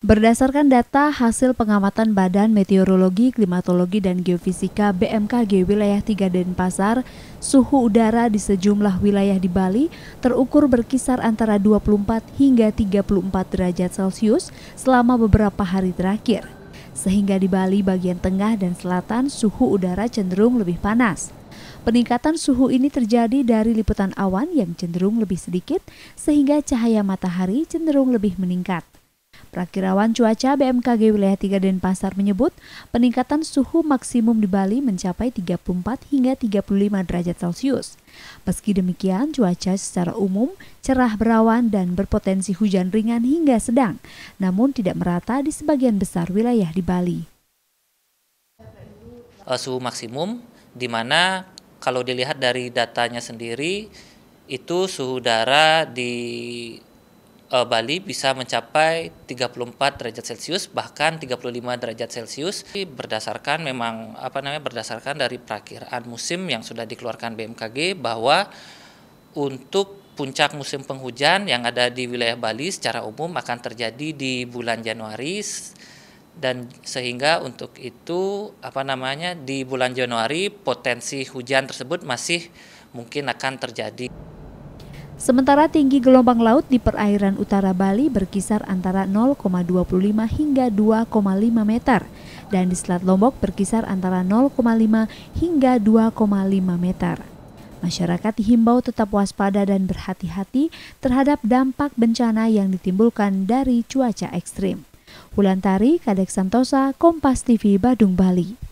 Berdasarkan data hasil pengamatan Badan Meteorologi, Klimatologi, dan Geofisika BMKG wilayah 3 Denpasar, suhu udara di sejumlah wilayah di Bali terukur berkisar antara 24 hingga 34 derajat Celcius selama beberapa hari terakhir. Sehingga di Bali bagian tengah dan selatan suhu udara cenderung lebih panas. Peningkatan suhu ini terjadi dari liputan awan yang cenderung lebih sedikit, sehingga cahaya matahari cenderung lebih meningkat. Prakirawan cuaca BMKG wilayah 3 Denpasar menyebut peningkatan suhu maksimum di Bali mencapai 34 hingga 35 derajat Celcius. Meski demikian, cuaca secara umum cerah berawan dan berpotensi hujan ringan hingga sedang, namun tidak merata di sebagian besar wilayah di Bali. Eh, suhu maksimum di mana kalau dilihat dari datanya sendiri itu suhu udara di uh, Bali bisa mencapai 34 derajat Celcius bahkan 35 derajat Celcius berdasarkan memang apa namanya berdasarkan dari perakiran musim yang sudah dikeluarkan BMKG bahwa untuk puncak musim penghujan yang ada di wilayah Bali secara umum akan terjadi di bulan Januari dan sehingga untuk itu apa namanya di bulan Januari potensi hujan tersebut masih mungkin akan terjadi. Sementara tinggi gelombang laut di perairan utara Bali berkisar antara 0,25 hingga 2,5 meter dan di Selat Lombok berkisar antara 0,5 hingga 2,5 meter. Masyarakat dihimbau tetap waspada dan berhati-hati terhadap dampak bencana yang ditimbulkan dari cuaca ekstrim. Wulan Tari, Kadek Santosa, Kompas TV, Badung, Bali.